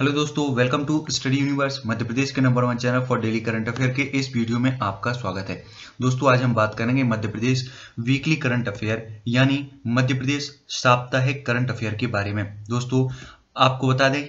hello दोस्तों welcome to study universe Madhya Pradesh के number one channel for daily current affair के इस वीडियो में आपका स्वागत है दोस्तों आज हम बात करेंगे Madhya Pradesh weekly current affair यानी मध्य प्रदेश साप्ताहिक करंट अफेयर के बारे में दोस्तों आपको बता दें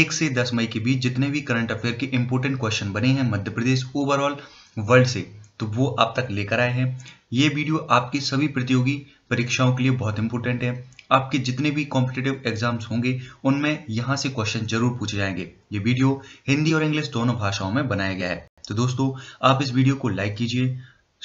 एक से दस मई के बीच जितने भी करंट अफेयर के इंपोर्टेंट क्वेश्चन बने हैं मध्य प्रदेश ओवरऑल वर्ल्ड से तो वो आप तक लेकर आए हैं ये वीडियो आपकी सभी प्रतियोगी परीक्षाओं के लिए बहुत इंपॉर्टेंट है आपके जितने भी कॉम्पिटेटिव एग्जाम्स होंगे उनमें यहाँ से क्वेश्चन जरूर पूछे जाएंगे ये वीडियो हिंदी और इंग्लिश दोनों भाषाओं में बनाया गया है तो दोस्तों आप इस वीडियो को लाइक कीजिए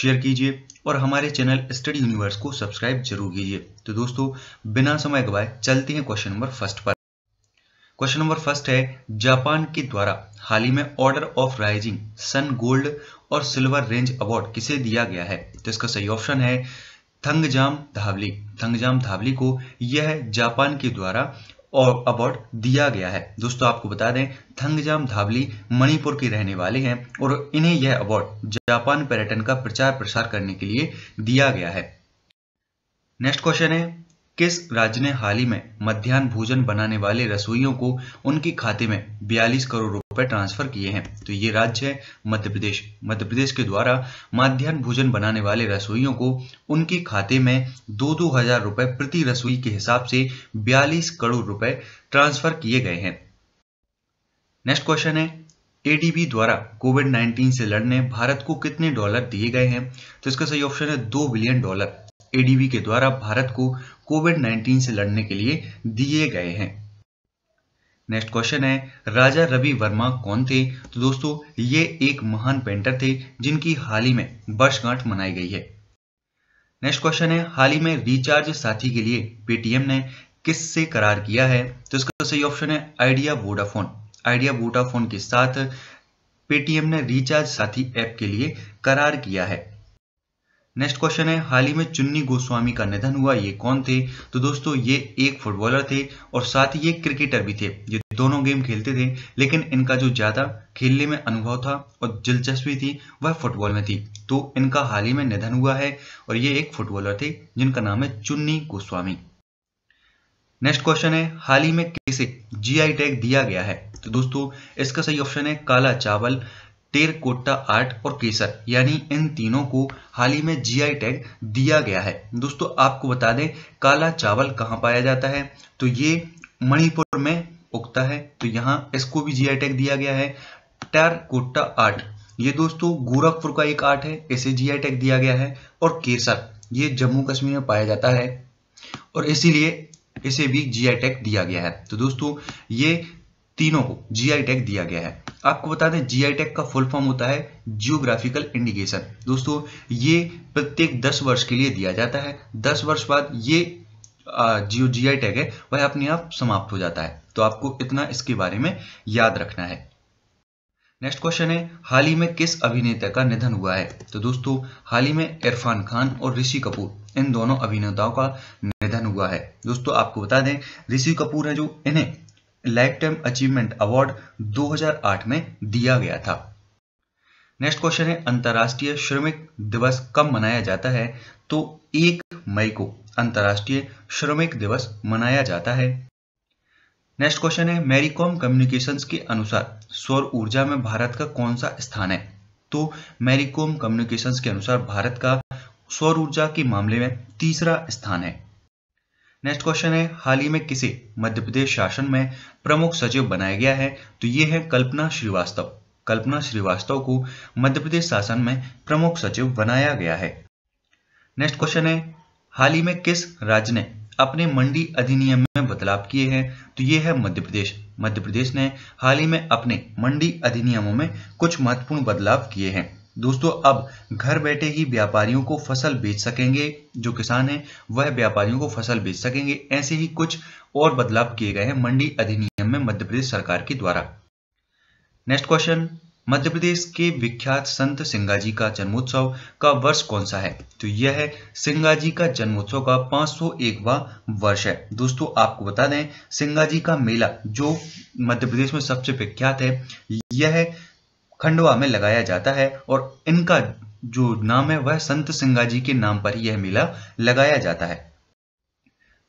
शेयर कीजिए और हमारे चैनल स्टडी यूनिवर्स को सब्सक्राइब जरूर कीजिए तो दोस्तों बिना समय गवाए चलते हैं क्वेश्चन नंबर फर्स्ट पर क्वेश्चन नंबर फर्स्ट है जापान के द्वारा हाल ही में order of rising sun gold और सिल्वर रेंज अवार्ड किसे दिया गया है तो इसका सही ऑप्शन है थंगजाम धावली थंगजाम धावली को यह जापान के द्वारा और अवार्ड दिया गया है दोस्तों आपको बता दें थंगजाम धावली मणिपुर के रहने वाले हैं और इन्हें यह अवार्ड जापान पर्यटन का प्रचार प्रसार करने के लिए दिया गया है नेक्स्ट क्वेश्चन है किस राज्य ने हाल ही में मध्यान्ह भोजन बनाने वाले रसोइयों को उनके खाते में 42 करोड़ रुपए ट्रांसफर किए हैं तो ये राज्य है मध्य प्रदेश मध्य प्रदेश के द्वारा माध्यान्ह भोजन बनाने वाले रसोइयों को उनके खाते में दो दो हजार रुपए प्रति रसोई के हिसाब से बयालीस करोड़ रुपए ट्रांसफर किए गए हैं नेक्स्ट क्वेश्चन है एडीबी द्वारा कोविड 19 से लड़ने भारत को कितने डॉलर दिए गए हैं तो इसका सही ऑप्शन है दो बिलियन डॉलर एडीबी के द्वारा भारत को कोविड 19 से लड़ने के लिए दिए गए हैं नेक्स्ट क्वेश्चन है राजा रवि वर्मा कौन थे तो दोस्तों ये एक महान पेंटर थे जिनकी हाल ही में वर्षगांठ मनाई गई है नेक्स्ट क्वेश्चन है हाल ही में रिचार्ज साथी के लिए पेटीएम ने किससे करार किया है तो इसका सही ऑप्शन है आइडिया वोडाफोन आइडिया वोडाफोन के साथ पेटीएम ने रिचार्ज साथी ऐप के लिए करार किया है नेक्स्ट क्वेश्चन है हाल ही में चुन्नी गोस्वामी का निधन हुआ ये कौन थे तो दोस्तों ये एक फुटबॉलर थे और साथ ही ये क्रिकेटर भी थे ये दोनों गेम खेलते थे लेकिन इनका जो ज्यादा खेलने में अनुभव था और दिलचस्पी थी वह फुटबॉल में थी तो इनका हाल ही में निधन हुआ है और ये एक फुटबॉलर थे जिनका नाम है चुन्नी गोस्वामी नेक्स्ट क्वेश्चन है हाल ही में किसे जीआई टैग दिया गया है तो दोस्तों इसका सही ऑप्शन है काला चावल टेरकोटा आर्ट और केसर यानी इन तीनों को हाल ही में जीआई टैग दिया गया है दोस्तों आपको बता दें काला चावल कहाँ पाया जाता है तो ये मणिपुर में उगता है तो यहाँ इसको भी जीआई टैग दिया गया है टेरकोटा आर्ट ये दोस्तों गोरखपुर का एक आर्ट है इसे जीआई टैग दिया गया है और केसर ये जम्मू कश्मीर में पाया जाता है और इसीलिए इसे भी जीआई टैग दिया गया है तो दोस्तों ये तीनों को जीआई टैग दिया गया है आपको बता दें जीआई टैग का फुल फॉर्म होता है जियोग्राफिकल इंडिकेशन दोस्तों ये प्रत्येक 10 वर्ष के लिए दिया जाता है 10 वर्ष बाद ये जो जी आई टैग है वह अपने आप समाप्त हो जाता है तो आपको इतना इसके बारे में याद रखना है नेक्स्ट क्वेश्चन है हाल ही में किस अभिनेता का निधन हुआ है तो दोस्तों हाल ही में इरफान खान और ऋषि कपूर इन दोनों अभिनेताओं का निधन हुआ है दोस्तों आपको बता दें ऋषि कपूर है जो इन्हें लाइफ टाइम अचीवमेंट अवार्ड 2008 में दिया गया था नेक्स्ट क्वेश्चन है अंतर्राष्ट्रीय श्रमिक दिवस कब मनाया जाता है तो एक मई को अंतर्राष्ट्रीय श्रमिक दिवस मनाया जाता है नेक्स्ट क्वेश्चन है मैरीकॉम कम्युनिकेशंस के अनुसार सौर ऊर्जा में भारत का कौन सा स्थान है तो मैरीकॉम कम्युनिकेशंस के अनुसार भारत का सौर ऊर्जा के मामले में तीसरा स्थान है नेक्स्ट क्वेश्चन है हाल ही में किसे मध्य प्रदेश शासन में प्रमुख सचिव बनाया गया है तो ये है कल्पना श्रीवास्तव कल्पना श्रीवास्तव को मध्य प्रदेश शासन में प्रमुख सचिव बनाया गया है नेक्स्ट क्वेश्चन है हाल ही में किस राज्य ने अपने मंडी अधिनियम में बदलाव किए हैं तो ये है मध्य प्रदेश मध्य प्रदेश ने हाल ही में अपने मंडी अधिनियमों में कुछ महत्वपूर्ण बदलाव किए हैं दोस्तों अब घर बैठे ही व्यापारियों को फसल बेच सकेंगे जो किसान हैं वह व्यापारियों को फसल बेच सकेंगे ऐसे ही कुछ और बदलाव किए गए हैं मंडी अधिनियम में मध्य प्रदेश सरकार के द्वारा नेक्स्ट क्वेश्चन मध्य प्रदेश के विख्यात संत सिंगाजी का जन्मोत्सव का वर्ष कौन सा है तो यह है सिंगाजी का जन्मोत्सव का 501वां वर्ष है दोस्तों आपको बता दें सिंगाजी का मेला जो मध्य प्रदेश में सबसे विख्यात है यह है खंडवा में लगाया जाता है और इनका जो नाम है वह संत सिंगा जी के नाम पर ही यह मेला लगाया जाता है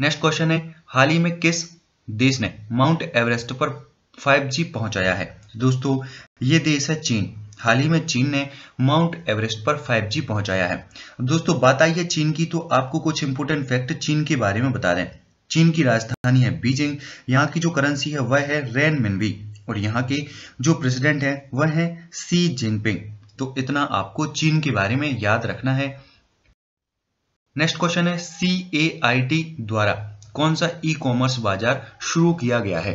नेक्स्ट क्वेश्चन है हाल ही में किस देश ने माउंट एवरेस्ट पर 5G पहुंचाया है दोस्तों ये देश है चीन हाल ही में चीन ने माउंट एवरेस्ट पर 5G पहुंचाया है दोस्तों बात आई है चीन की तो आपको कुछ इंपोर्टेंट फैक्ट चीन के बारे में बता दें चीन की राजधानी है बीजिंग यहाँ की जो करेंसी है वह है रेन मिनवी और यहाँ के जो प्रेसिडेंट है वह है सी जिनपिंग तो इतना आपको चीन के बारे में याद रखना है नेक्स्ट क्वेश्चन है सी ए आई टी द्वारा कौन सा ई कॉमर्स बाजार शुरू किया गया है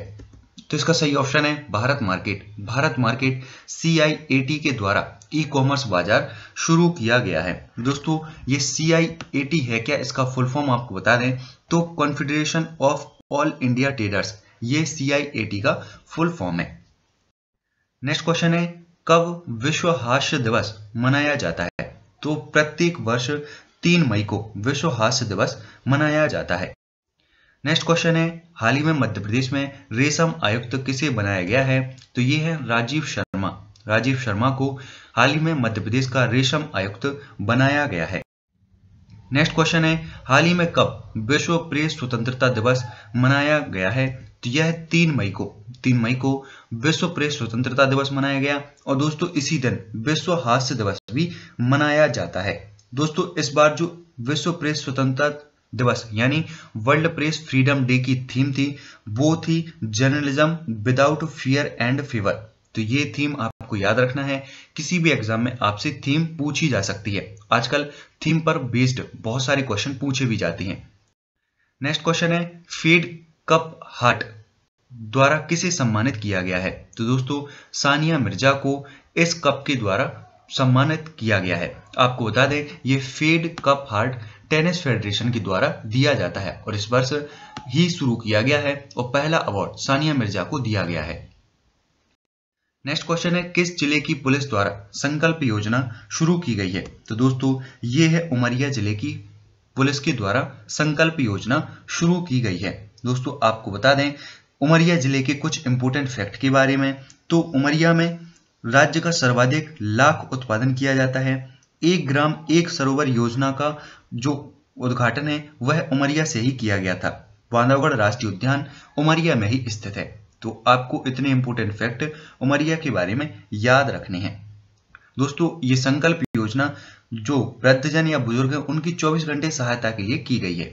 तो इसका सही ऑप्शन है Bharat market Bharat market C I A T के द्वारा ई कॉमर्स बाजार शुरू किया गया है दोस्तों ये सी है क्या इसका फुल फॉर्म आपको बता दें तो confederation of all India traders ये सी का फुल फॉर्म है नेक्स्ट क्वेश्चन है कब विश्व हास्य दिवस मनाया जाता है तो प्रत्येक वर्ष तीन मई को विश्व हास्य दिवस मनाया जाता है नेक्स्ट क्वेश्चन है हाल ही में मध्य प्रदेश में रेशम आयुक्त किसे बनाया गया है तो ये है राजीव शर्मा राजीव शर्मा को हाल ही में मध्य प्रदेश का रेशम आयुक्त बनाया गया है नेक्स्ट क्वेश्चन है हाल ही में कब विश्व प्रेस स्वतंत्रता दिवस मनाया गया है तो यह तीन मई को तीन मई को विश्व प्रेस स्वतंत्रता दिवस मनाया गया और दोस्तों इसी दिन विश्व हास्य दिवस भी मनाया जाता है दोस्तों इस बार जो विश्व प्रेस स्वतंत्रता दिवस यानी वर्ल्ड प्रेस फ्रीडम डे की थीम थी वो थी journalism without fear and favour तो ये थीम आपको याद रखना है किसी भी एग्जाम में आपसे थीम पूछी जा सकती है आजकल थीम पर बेस्ड बहुत सारे क्वेश्चन पूछे भी जाते हैं नेक्स्ट क्वेश्चन है फेड कप हार्ट द्वारा किसे सम्मानित किया गया है तो दोस्तों सानिया मिर्जा को इस कप के द्वारा सम्मानित किया गया है आपको बता दें ये fed cup heart tennis federation के द्वारा दिया जाता है और इस वर्ष ही शुरू किया गया है और पहला अवार्ड सानिया मिर्जा को दिया गया है नेक्स्ट क्वेश्चन है किस जिले की पुलिस द्वारा संकल्प योजना शुरू की गई है तो दोस्तों ये है उमरिया जिले की पुलिस के द्वारा संकल्प योजना शुरू की गई है दोस्तों आपको बता दें उमरिया जिले के कुछ इंपोर्टेंट फैक्ट के बारे में तो उमरिया में राज्य का सर्वाधिक लाख उत्पादन किया जाता है एक ग्राम एक सरोवर योजना का जो उद्घाटन है वह उमरिया से ही किया गया था बांधवगढ़ राष्ट्रीय उद्यान उमरिया में ही स्थित है तो आपको इतने इंपोर्टेंट फैक्ट उमरिया के बारे में याद रखने हैं दोस्तों ये संकल्प योजना जो वृद्धजन या बुजुर्ग है उनकी 24 घंटे सहायता के लिए की गई है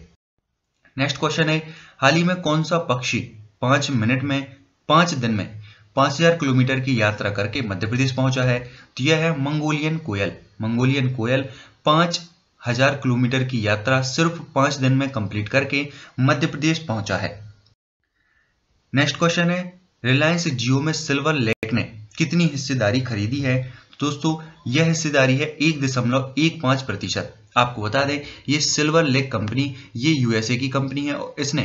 नेक्स्ट क्वेश्चन है हाल ही में कौन सा पक्षी पांच मिनट में पांच दिन में पांच हजार किलोमीटर की यात्रा करके मध्य प्रदेश पहुंचा है तो यह है मंगोलियन कोयल मंगोलियन कोयल पांच हजार किलोमीटर की यात्रा सिर्फ पांच दिन में कंप्लीट करके मध्य प्रदेश पहुंचा है नेक्स्ट क्वेश्चन है रिलायंस जियो में सिल्वर लेक ने कितनी हिस्सेदारी खरीदी है दोस्तों यह हिस्सेदारी है एक दशमलव एक पांच प्रतिशत आपको बता दें ये सिल्वर लेक कंपनी ये यूएसए की कंपनी है और इसने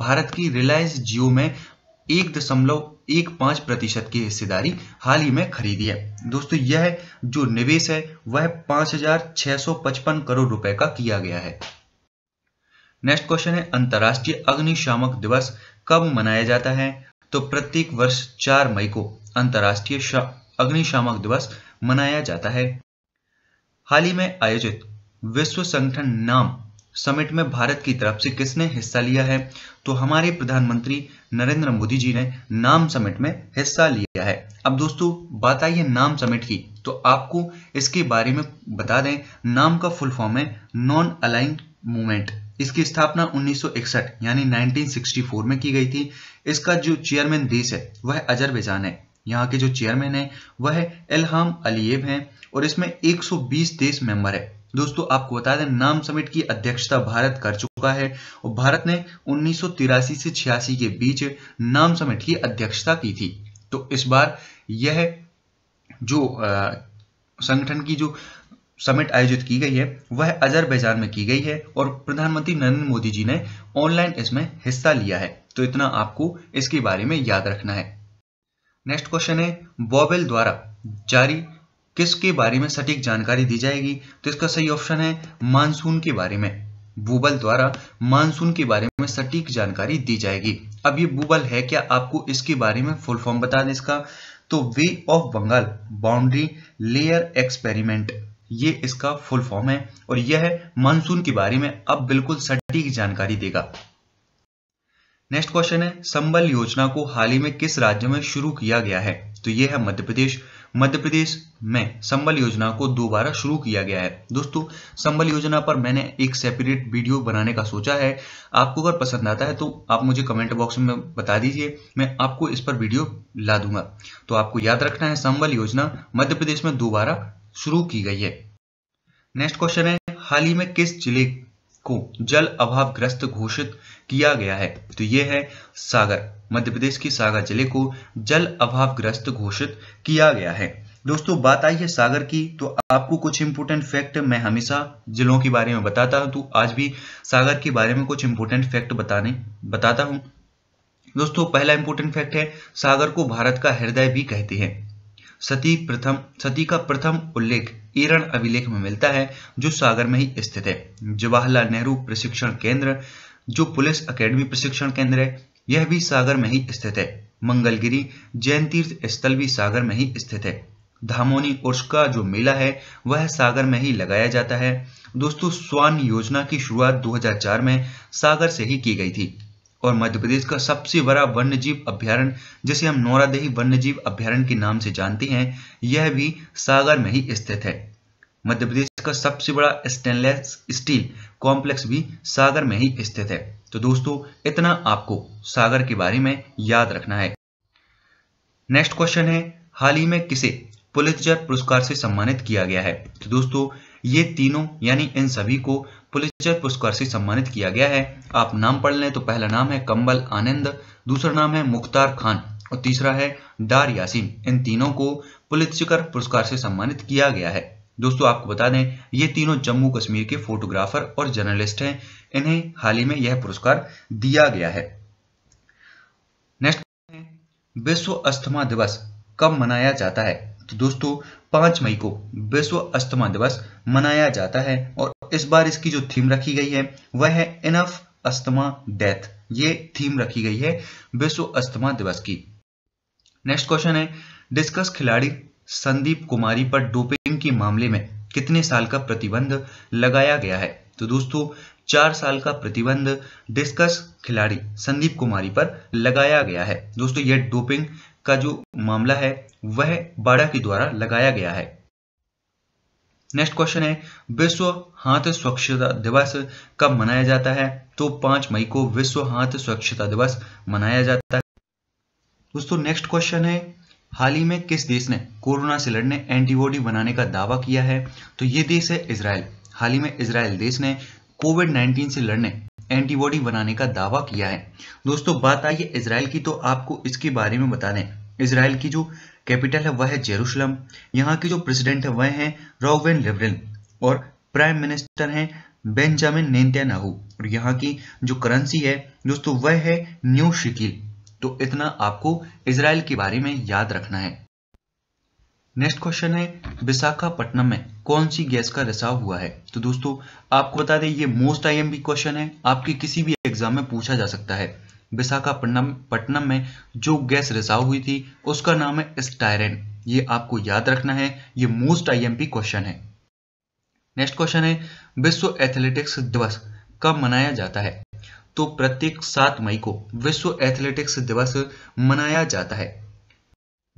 भारत की रिलायंस जियो में एक दशमलव एक पांच प्रतिशत की हिस्सेदारी हाल ही में खरीदी है दोस्तों यह जो निवेश है वह पांच हजार छह सौ पचपन करोड़ रुपए का किया गया है नेक्स्ट क्वेश्चन है अंतर्राष्ट्रीय अग्निशामक दिवस कब मनाया जाता है तो प्रत्येक वर्ष चार मई को अंतर्राष्ट्रीय अग्निशामक दिवस मनाया जाता है हाल ही में आयोजित विश्व संगठन नाम समिट में भारत की तरफ से किसने हिस्सा लिया है तो हमारे प्रधानमंत्री नरेंद्र मोदी जी ने नाम समिट में हिस्सा लिया है अब दोस्तों बात आई है नाम समिट की तो आपको इसके बारे में बता दें नाम का फुल फॉर्म है नॉन अलाइन मूवमेंट इसकी स्थापना 1961 यानी 1964 में की गई थी इसका जो चेयरमैन देश है वह अजरबैजान है यहाँ के जो चेयरमैन हैं वह एलहाम अलीब हैं और इसमें 120 देश मेंबर है दोस्तों आपको बता दें नाम समिट की अध्यक्षता भारत कर चुका है और भारत ने उन्नीस से छियासी के बीच नाम समिट की अध्यक्षता की थी तो इस बार यह जो संगठन की जो समिट आयोजित की गई है वह अजरबैजान में की गई है और प्रधानमंत्री नरेंद्र मोदी जी ने ऑनलाइन इसमें हिस्सा लिया है तो इतना आपको इसके बारे में याद रखना है नेक्स्ट क्वेश्चन है बॉबेल द्वारा जारी किसके बारे में सटीक जानकारी दी जाएगी तो इसका सही ऑप्शन है मानसून के बारे में बूबल द्वारा मानसून के बारे में सटीक जानकारी दी जाएगी अब ये बूबल है क्या आपको इसके बारे में फुल फॉर्म बता दें इसका तो bay of Bengal boundary layer experiment ये इसका फुल फॉर्म है और यह है मानसून के बारे में अब बिल्कुल सटीक जानकारी देगा नेक्स्ट क्वेश्चन है संबल योजना को हाल ही में किस राज्य में शुरू किया गया है तो ये है मध्य प्रदेश मध्य प्रदेश में संबल योजना को दोबारा शुरू किया गया है दोस्तों संबल योजना पर मैंने एक सेपरेट वीडियो बनाने का सोचा है आपको अगर पसंद आता है तो आप मुझे कमेंट बॉक्स में बता दीजिए मैं आपको इस पर वीडियो ला दूंगा तो आपको याद रखना है संबल योजना मध्य प्रदेश में दोबारा शुरू की गई है नेक्स्ट क्वेश्चन है हाल ही में किस जिले को जल ग्रस्त घोषित किया गया है तो ये है सागर मध्य प्रदेश के सागर जिले को जल अभाव ग्रस्त घोषित किया गया है दोस्तों बात आई है सागर की तो आपको कुछ इंपोर्टेंट फैक्ट मैं हमेशा जिलों के बारे में बताता हूं तो आज भी सागर के बारे में कुछ इंपोर्टेंट फैक्ट बताने बताता हूं दोस्तों पहला इंपोर्टेंट फैक्ट है सागर को भारत का हृदय भी कहते हैं सती प्रथम सती का प्रथम उल्लेख ईरण अभिलेख में मिलता है जो सागर में ही स्थित है जवाहरलाल नेहरू प्रशिक्षण केंद्र जो पुलिस अकेडमी प्रशिक्षण केंद्र है यह भी सागर में ही स्थित है मंगलगिरी जैन तीर्थ स्थल भी सागर में ही स्थित है धामोनी उर्स का जो मेला है वह सागर में ही लगाया जाता है दोस्तों स्वान योजना की शुरुआत 2004 में सागर से ही की गई थी और मध्य प्रदेश का सबसे बड़ा वन्य जीव अभ्यारण्य जिसे हम नौरादेही वन्य जीव अभ्यारण्य के नाम से जानते हैं यह भी सागर में ही स्थित है मध्य प्रदेश का सबसे बड़ा स्टेनलेस स्टील कॉम्प्लेक्स भी सागर में ही स्थित है तो दोस्तों इतना आपको सागर के बारे में याद रखना है नेक्स्ट क्वेश्चन है हाल ही में किसे पुलित्जर पुरस्कार से सम्मानित किया गया है तो दोस्तों ये तीनों यानी इन सभी को पुलिसचर पुरस्कार से सम्मानित किया गया है आप नाम पढ़ लें तो पहला नाम है कंबल आनंद दूसरा नाम है मुख्तार खान और तीसरा है डार यासीन इन तीनों को पुलिचकर पुरस्कार से सम्मानित किया गया है दोस्तों आपको बता दें ये तीनों जम्मू कश्मीर के फोटोग्राफर और जर्नलिस्ट हैं इन्हें हाल ही में यह पुरस्कार दिया गया है नेक्स्ट विश्व अस्थमा दिवस कब मनाया जाता है तो दोस्तों पांच मई को विश्व अस्थमा दिवस मनाया जाता है और इस बार इसकी जो थीम रखी गई है वह है इनफ अस्थमा डेथ ये थीम रखी गई है विश्व अस्थमा दिवस की नेक्स्ट क्वेश्चन है डिस्कस खिलाड़ी संदीप कुमारी पर डोपिंग के मामले में कितने साल का प्रतिबंध लगाया गया है तो दोस्तों चार साल का प्रतिबंध डिस्कस खिलाड़ी संदीप कुमारी पर लगाया गया है दोस्तों यह डोपिंग का जो मामला है वह बाड़ा के द्वारा लगाया गया है नेक्स्ट क्वेश्चन है विश्व हाथ स्वच्छता दिवस कब मनाया जाता है तो पांच मई को विश्व हाथ स्वच्छता दिवस मनाया जाता है दोस्तों नेक्स्ट क्वेश्चन है हाल ही में किस देश ने कोरोना से लड़ने एंटीबॉडी बनाने का दावा किया है तो ये देश है इसराइल हाल ही में इसराइल देश ने कोविड 19 से लड़ने एंटीबॉडी बनाने का दावा किया है दोस्तों बात आई है इसराइल की तो आपको इसके बारे में बता दें इसराइल की जो कैपिटल है वह है जेरूशलम यहाँ के जो प्रेसिडेंट है वह है रॉवेन लेवरिन और प्राइम मिनिस्टर हैं बेंजामिन नेतन्याहू और यहाँ की जो करेंसी है दोस्तों वह है न्यू शिकिल तो इतना आपको इसराइल के बारे में याद रखना है नेक्स्ट क्वेश्चन है विशाखापट्टनम में कौन सी गैस का रिसाव हुआ है तो दोस्तों आपको बता दें ये मोस्ट आईएमपी क्वेश्चन है आपके किसी भी एग्जाम में पूछा जा सकता है विशाखापट्टनम पट्टनम में जो गैस रिसाव हुई थी उसका नाम है स्टायरन ये आपको याद रखना है ये मोस्ट आईएमपी क्वेश्चन है नेक्स्ट क्वेश्चन है विश्व एथलेटिक्स दिवस कब मनाया जाता है तो प्रत्येक सात मई को विश्व एथलेटिक्स दिवस मनाया जाता है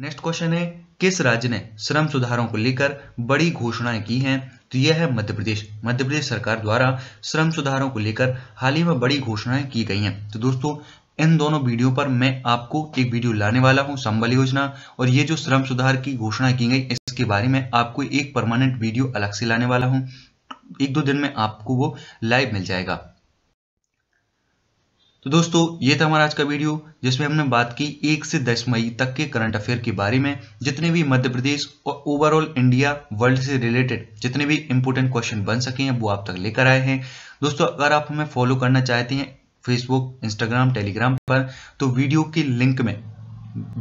नेक्स्ट क्वेश्चन है किस राज्य ने श्रम सुधारों को लेकर बड़ी घोषणाएं की हैं तो यह है मध्य प्रदेश मध्य प्रदेश सरकार द्वारा श्रम सुधारों को लेकर हाल ही में बड़ी घोषणाएं की गई हैं तो दोस्तों इन दोनों वीडियो पर मैं आपको एक वीडियो लाने वाला हूं संबल योजना और ये जो श्रम सुधार की घोषणा की गई इसके बारे में आपको एक परमानेंट वीडियो अलग से लाने वाला हूँ एक दो दिन में आपको वो लाइव मिल जाएगा तो दोस्तों ये था हमारा आज का वीडियो जिसमें हमने बात की एक से दस मई तक के करंट अफेयर के बारे में जितने भी मध्य प्रदेश और ओवरऑल इंडिया वर्ल्ड से रिलेटेड जितने भी इंपोर्टेंट क्वेश्चन बन सके हैं वो आप तक लेकर आए हैं दोस्तों अगर आप हमें फॉलो करना चाहते हैं फेसबुक इंस्टाग्राम टेलीग्राम पर तो वीडियो के लिंक में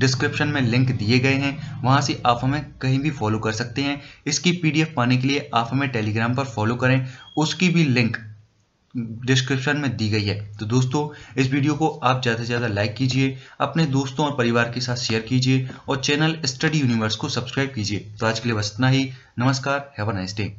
डिस्क्रिप्शन में लिंक दिए गए हैं वहां से आप हमें कहीं भी फॉलो कर सकते हैं इसकी पीडीएफ पाने के लिए आप हमें टेलीग्राम पर फॉलो करें उसकी भी लिंक डिस्क्रिप्शन में दी गई है तो दोस्तों इस वीडियो को आप ज़्यादा से ज़्यादा लाइक कीजिए अपने दोस्तों और परिवार के साथ शेयर कीजिए और चैनल स्टडी यूनिवर्स को सब्सक्राइब कीजिए तो आज के लिए बस इतना ही नमस्कार हैव अ नाइस डे